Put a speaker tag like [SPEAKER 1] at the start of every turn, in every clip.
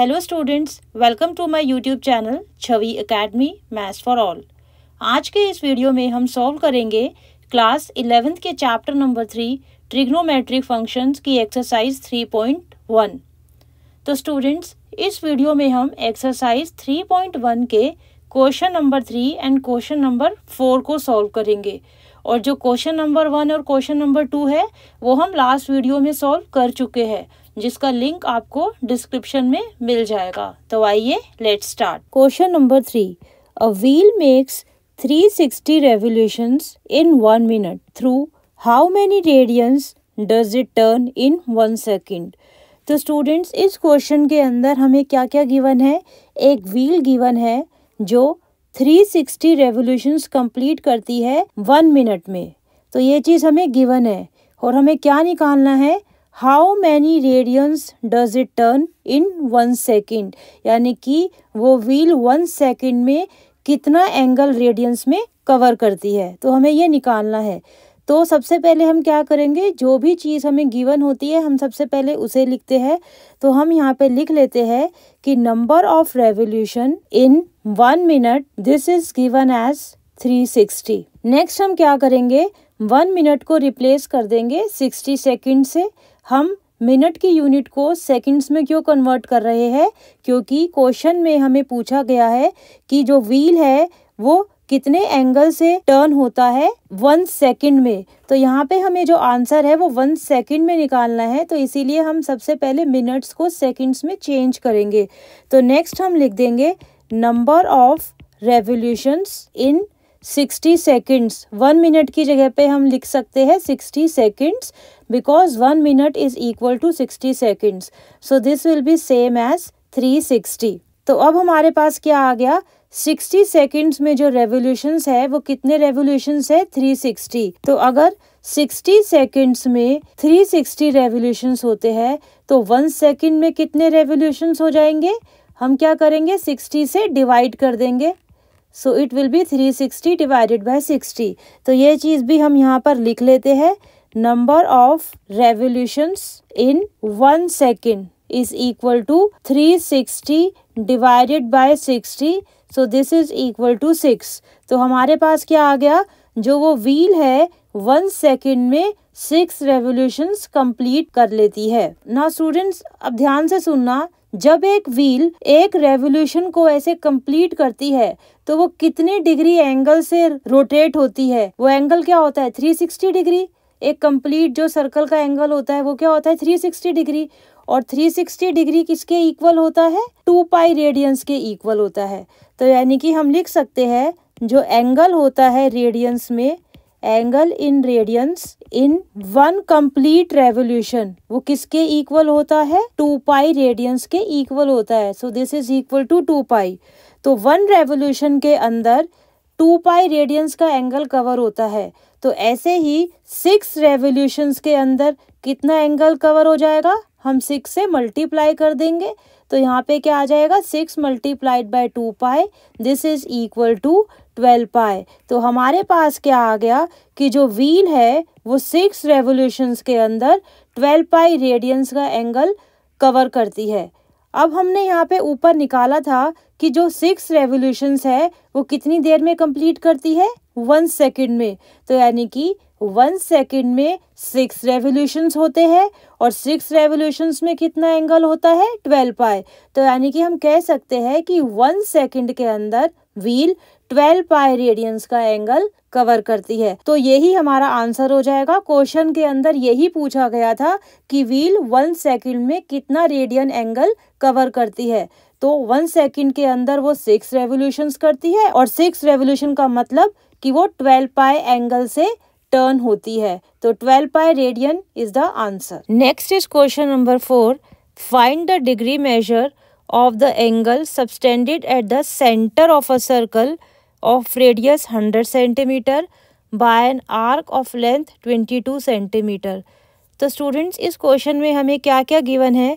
[SPEAKER 1] Hello students welcome to my YouTube channel Chhavi academy maths for all आज के इस video में हम सॉल्व करेंगे क्लास इलेवेंथ के chapter number three trigonometric functions की एक्सरसाइज थ्री पॉइंट वन तो स्टूडेंट्स इस वीडियो में हम एक्सरसाइज थ्री पॉइंट वन के question number three and question number four को सॉल्व करेंगे और जो क्वेश्चन नंबर वन और क्वेश्चन नंबर टू है वो हम लास्ट वीडियो में सॉल्व कर चुके हैं जिसका लिंक आपको डिस्क्रिप्शन में मिल जाएगा तो आइए let start question number three a wheel makes 360 revolution in one minute through how many radians does it turn in one second तो स्टूडेंट्स इस क्वेश्चन के अंदर हमें क्या क्या गिवन है एक व्हील गिवन है जो 360 रेवोल्यूशन कम्प्लीट करती है वन मिनट में तो ये चीज़ हमें गिवन है और हमें क्या निकालना है how many radians does it turn in one second यानी कि वो व्हील वन सेकेंड में कितना एंगल रेडियंस में कवर करती है तो हमें ये निकालना है तो सबसे पहले हम क्या करेंगे जो भी चीज़ हमें गिवन होती है हम सबसे पहले उसे लिखते हैं तो हम यहाँ पे लिख लेते हैं कि number of revolution in one minute this is given as three sixty next हम क्या करेंगे वन मिनट को रिप्लेस कर देंगे सिक्सटी सेकेंड से हम मिनट की यूनिट को सेकंड्स में क्यों कन्वर्ट कर रहे हैं क्योंकि क्वेश्चन में हमें पूछा गया है कि जो व्हील है वो कितने एंगल से टर्न होता है वन सेकंड में तो यहाँ पे हमें जो आंसर है वो वन सेकंड में निकालना है तो इसीलिए हम सबसे पहले मिनट्स को सेकंड्स में चेंज करेंगे तो नेक्स्ट हम लिख देंगे number of revolutions in sixty seconds one minute की जगह पे हम लिख सकते हैं sixty seconds because one minute is equal to sixty seconds so this will be same as three sixty तो अब हमारे पास क्या आ गया सिक्सटी सेकेंड्स में जो रेवोल्यूशंस है वो कितने रेवोल्यूशंस है थ्री सिक्सटी तो अगर सिक्सटी सेकेंड्स में थ्री सिक्सटी रेवोल्यूशंस होते हैं तो वन सेकेंड में कितने रेवोल्यूशंस हो जाएंगे हम क्या करेंगे सिक्सटी से डिवाइड कर देंगे so it will be three sixty divided by sixty तो ये चीज़ भी हम यहाँ पर लिख लेते हैं number of revolutions in one second is equal to three sixty divided by sixty so this is equal to six तो हमारे पास क्या आ गया जो वो व्हील है वन सेकेंड में सिक्स रेवोल्यूशंस कंप्लीट कर लेती है ना स्टूडेंट्स अब ध्यान से सुनना जब एक व्हील एक रेवोल्यूशन को ऐसे कंप्लीट करती है तो वो कितने डिग्री एंगल से रोटेट होती है वो एंगल क्या होता है 360 डिग्री एक कंप्लीट जो सर्कल का एंगल होता है वो क्या होता है 360 डिग्री और 360 डिग्री किसके इक्वल होता है टू पाई रेडियंस के इक्वल होता है तो यानी कि हम लिख सकते हैं जो एंगल होता है रेडियंस में angle in radians in one complete revolution वो किसके इक्वल होता है टू पाई रेडियंस के इक्वल होता है so this is equal to two pi तो वन रेवोल्यूशन के अंदर टू पाई रेडियंस का एंगल कवर होता है तो ऐसे ही सिक्स रेवोल्यूशंस के अंदर कितना एंगल कवर हो जाएगा हम सिक्स से मल्टीप्लाई कर देंगे तो यहाँ पे क्या आ जाएगा six multiplied by two pi this is equal to twelve pi तो हमारे पास क्या आ गया कि जो व्हील है वो सिक्स रेवोल्यूशंस के अंदर ट्वेल्व पाई रेडियंस का एंगल कवर करती है अब हमने यहाँ पे ऊपर निकाला था कि जो सिक्स रेवोल्यूशंस है वो कितनी देर में कंप्लीट करती है वन सेकेंड में तो यानी कि वन सेकेंड में सिक्स रेवोल्यूशंस होते हैं और सिक्स रेवोल्यूशंस में कितना एंगल होता है ट्वेल्व पाए तो यानी कि हम कह सकते हैं कि वन सेकेंड के अंदर व्हील ट्वेल्व पाए रेडियंस का एंगल कवर करती है तो यही हमारा आंसर हो जाएगा क्वेश्चन के अंदर यही पूछा गया था कि व्हील वन सेकेंड में कितना रेडियन एंगल कवर करती है तो वन सेकेंड के अंदर वो सिक्स रेवोल्यूशंस करती है और सिक्स रेवोल्यूशन का मतलब कि वो ट्वेल्व पाए एंगल से टर्न होती है तो twelve pi radian is the answer next is question number four find the degree measure of the angle subtended at the centre of a circle of radius hundred centimetre by an arc of length twenty two centimetre तो students इस question में हमें क्या क्या given है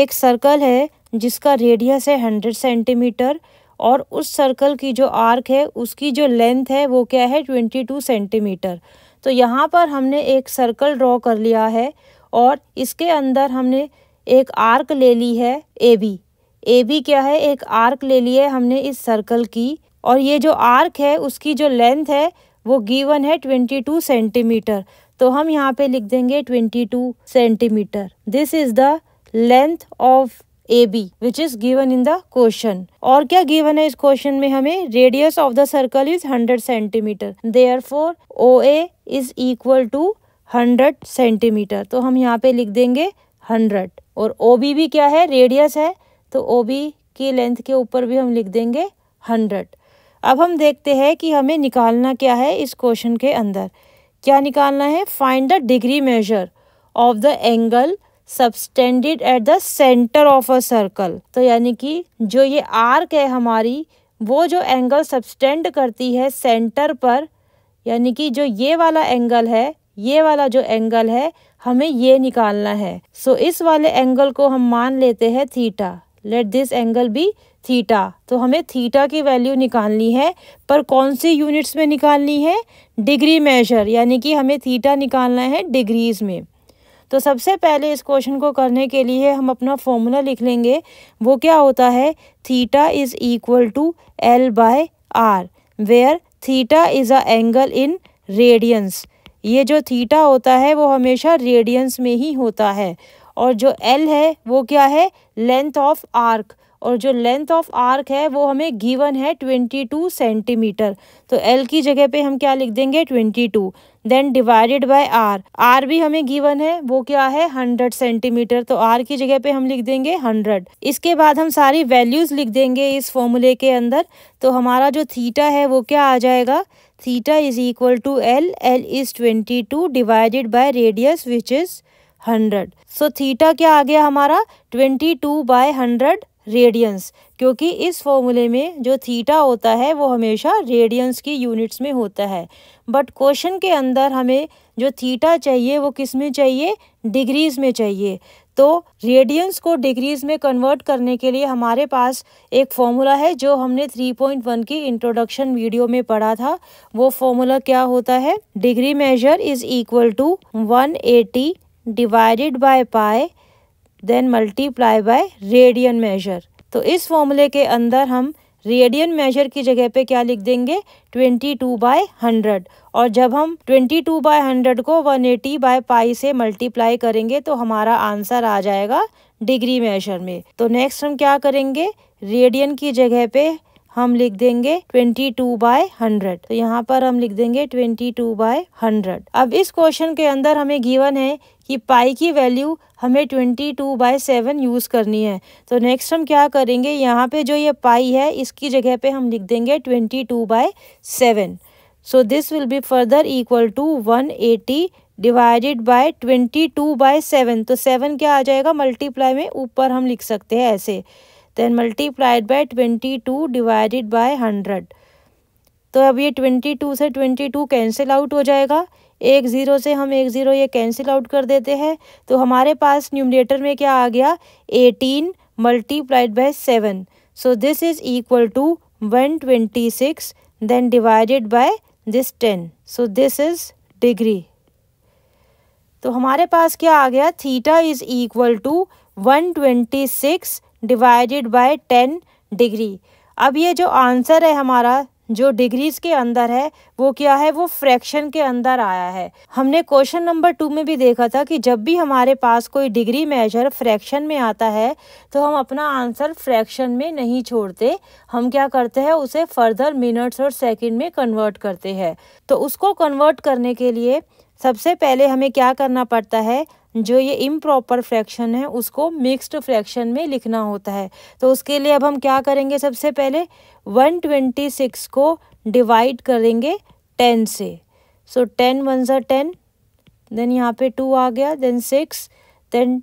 [SPEAKER 1] एक circle है जिसका रेडियस है हंड्रेड सेंटीमीटर और उस सर्कल की जो आर्क है उसकी जो लेंथ है वो क्या है ट्वेंटी टू सेंटीमीटर तो यहाँ पर हमने एक सर्कल ड्रॉ कर लिया है और इसके अंदर हमने एक आर्क ले ली है ए बी ए बी क्या है एक आर्क ले ली है हमने इस सर्कल की और ये जो आर्क है उसकी जो लेंथ है वो गिवन है ट्वेंटी टू सेंटीमीटर तो हम यहाँ पे लिख देंगे twenty two centimetre this is the length of A B which is given in the question और क्या गिवन है इस क्वेश्चन में हमें radius of the circle is hundred centimetre therefore O A is equal to hundred centimetre तो हम यहाँ पे लिख देंगे हंड्रेड और ओ बी भी क्या है रेडियस है तो ओ बी की लेंथ के ऊपर भी हम लिख देंगे हंड्रेड अब हम देखते हैं कि हमें निकालना क्या है इस क्वेश्चन के अंदर क्या निकालना है find the degree measure of the angle subtended at the centre of a circle तो यानी कि जो ये आर्क है हमारी वो जो एंगल सबस्टेंड करती है सेंटर पर यानी कि जो ये वाला एंगल है ये वाला जो एंगल है हमें ये निकालना है सो so, इस वाले एंगल को हम मान लेते हैं theta let this angle be theta तो हमें थीटा की वैल्यू निकालनी है पर कौन सी यूनिट्स में निकालनी है डिग्री मेजर यानी कि हमें थीटा निकालना है डिग्रीज में तो सबसे पहले इस क्वेश्चन को करने के लिए हम अपना फॉर्मूला लिख लेंगे वो क्या होता है theta is equal to L by R where theta is a angle in radians ये जो थीटा होता है वो हमेशा रेडियंस में ही होता है और जो एल है वो क्या है लेंथ ऑफ आर्क और जो लेंथ ऑफ आर्क है वो हमें गिवन है ट्वेंटी टू सेंटीमीटर तो एल की जगह पे हम क्या लिख देंगे twenty two then divided by R R भी हमें गिवन है वो क्या है हंड्रेड सेंटीमीटर तो आर की जगह पे हम लिख देंगे हंड्रेड इसके बाद हम सारी वैल्यूज लिख देंगे इस फॉर्मूले के अंदर तो हमारा जो थीटा है वो क्या आ जाएगा theta is equal to L L is twenty two divided by radius which is hundred so theta क्या आ गया हमारा twenty two by hundred radians क्योंकि इस फॉर्मूले में जो थीटा होता है वो हमेशा रेडियंस की यूनिट्स में होता है बट क्वेश्चन के अंदर हमें जो थीटा चाहिए वो किस में चाहिए डिग्रीज़ में चाहिए तो रेडियंस को डिग्रीज़ में कन्वर्ट करने के लिए हमारे पास एक फॉर्मूला है जो हमने 3.1 की इंट्रोडक्शन वीडियो में पढ़ा था वो फॉर्मूला क्या होता है degree measure is equal to 180 divided by pi then multiply by radian measure तो इस फॉर्मूले के अंदर हम रेडियन मेजर की जगह पे क्या लिख देंगे 22 टू बाय हंड्रेड और जब हम 22 टू बाय हंड्रेड को 180 एटी बाय पाई से मल्टीप्लाई करेंगे तो हमारा आंसर आ जाएगा डिग्री मेजर में तो नेक्स्ट हम क्या करेंगे रेडियन की जगह पे हम लिख देंगे ट्वेंटी टू बाय हंड्रेड तो यहाँ पर हम लिख देंगे ट्वेंटी टू बाय हंड्रेड अब इस क्वेश्चन के अंदर हमें गिवन है कि पाई की वैल्यू हमें twenty two by seven use करनी है तो नेक्स्ट हम क्या करेंगे यहाँ पे जो ये पाई है इसकी जगह पे हम लिख देंगे twenty two by seven so this will be further equal to one eighty divided by twenty two by seven तो सेवन क्या आ जाएगा मल्टीप्लाई में ऊपर हम लिख सकते हैं ऐसे then multiplied by twenty two divided by hundred तो अब ये ट्वेंटी टू से ट्वेंटी टू कैंसिल आउट हो जाएगा एक ज़ीरो से हम एक ज़ीरो ये कैंसिल आउट कर देते हैं तो हमारे पास न्यूमिनेटर में क्या आ गया eighteen multiplied by seven so this is equal to one twenty six then divided by this ten so this is degree तो हमारे पास क्या आ गया theta is equal to one twenty six divided by ten degree अब ये जो answer है हमारा जो डिग्रीज के अंदर है वो क्या है वो फ्रैक्शन के अंदर आया है हमने क्वेश्चन नंबर टू में भी देखा था कि जब भी हमारे पास कोई डिग्री मेजर फ्रैक्शन में आता है तो हम अपना आंसर फ्रैक्शन में नहीं छोड़ते हम क्या करते हैं उसे फर्दर मिनट्स और सेकंड में कन्वर्ट करते हैं तो उसको कन्वर्ट करने के लिए सबसे पहले हमें क्या करना पड़ता है जो ये इम्प्रॉपर फ्रैक्शन है उसको मिक्स्ड फ्रैक्शन में लिखना होता है तो उसके लिए अब हम क्या करेंगे सबसे पहले 126 को डिवाइड करेंगे 10 से सो टेन वन ज़ा टेन देन यहाँ पे टू आ गया देन सिक्स देन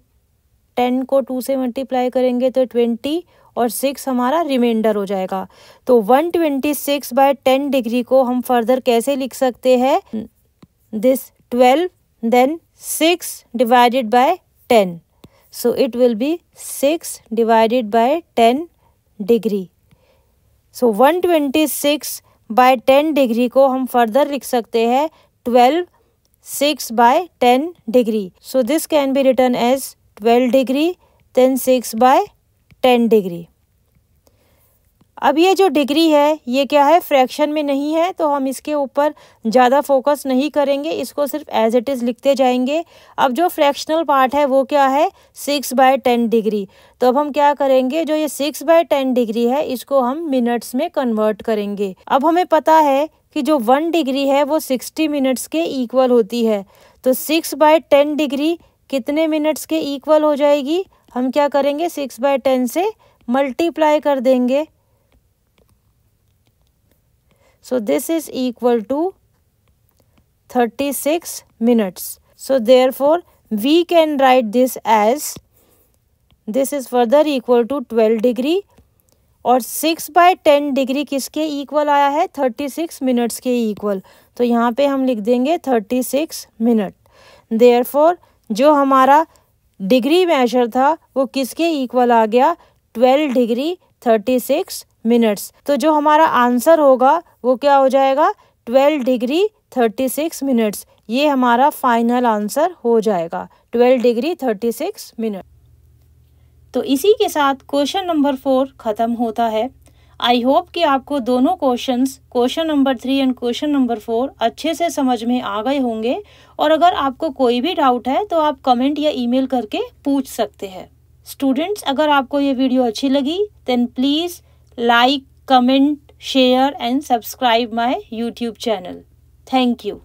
[SPEAKER 1] टेन को टू से मल्टीप्लाई करेंगे तो ट्वेंटी और सिक्स हमारा रिमाइंडर हो जाएगा तो one twenty six by ten degree को हम फर्दर कैसे लिख सकते हैं this twelve then 6 divided by 10. So it will be 6 divided by 10 degree. So 126 by 10 degree को हम further लिख सकते हैं 12 6 by 10 degree. So this can be written as 12 degree then 6 by 10 degree. अब ये जो डिग्री है ये क्या है फ्रैक्शन में नहीं है तो हम इसके ऊपर ज़्यादा फोकस नहीं करेंगे इसको सिर्फ एज इट इज़ लिखते जाएंगे अब जो फ्रैक्शनल पार्ट है वो क्या है सिक्स बाय टेन डिग्री तो अब हम क्या करेंगे जो ये सिक्स बाय टेन डिग्री है इसको हम मिनट्स में कन्वर्ट करेंगे अब हमें पता है कि जो वन डिग्री है वो सिक्सटी मिनट्स के इक्वल होती है तो सिक्स बाय टेन डिग्री कितने मिनट्स के इक्वल हो जाएगी हम क्या करेंगे सिक्स बाय टेन से मल्टीप्लाई कर देंगे So this is equal to 36 minutes. So therefore we can write this as this is further equal to 12 degree और 6 by 10 डिग्री किसके इक्वल आया है 36 मिनट्स के इक्वल तो यहाँ पे हम लिख देंगे 36 मिनट देयरफॉर जो हमारा डिग्री मेजर था वो किसके इक्वल आ गया 12 डिग्री थर्टी सिक्स मिनट्स तो जो हमारा आंसर होगा वो क्या हो जाएगा twelve degree thirty six minutes ये हमारा फाइनल आंसर हो जाएगा twelve degree thirty six minute तो इसी के साथ क्वेश्चन नंबर फोर ख़त्म होता है आई होप कि आपको दोनों questions question number three and question number four अच्छे से समझ में आ गए होंगे और अगर आपको कोई भी डाउट है तो आप कमेंट या ईमेल करके पूछ सकते हैं स्टूडेंट्स अगर आपको ये वीडियो अच्छी लगी then please like comment share and subscribe my YouTube channel thank you